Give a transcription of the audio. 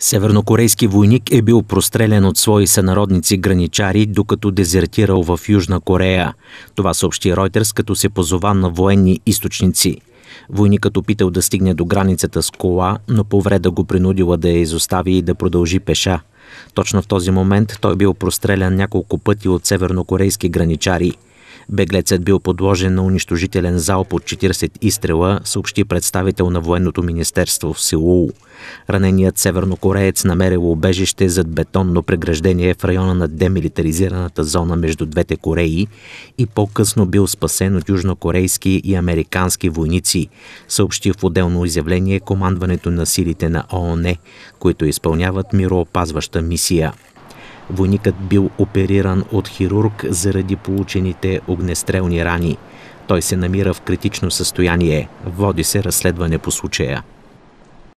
Севернокорейски войник е бил прострелян от свои сънародници граничари, докато дезертирал в Южна Корея. Това съобщи Ройтерс, като се позова на военни източници. Войникът опитал да стигне до границата с кола, но повреда го принудила да я изостави и да продължи пеша. Точно в този момент той бил прострелян няколко пъти от севернокорейски граничари – Беглецът бил подложен на унищожителен залп от 40 изстрела, съобщи представител на военното министерство в Сеул. Раненият севернокореец намерил убежище зад бетонно преграждение в района на демилитаризираната зона между двете Кореи и по-късно бил спасен от южнокорейски и американски войници, съобщи в отделно изявление командването на силите на ООН, които изпълняват мироопазваща мисия. Войникът бил опериран от хирург заради получените огнестрелни рани. Той се намира в критично състояние. Води се разследване по случая.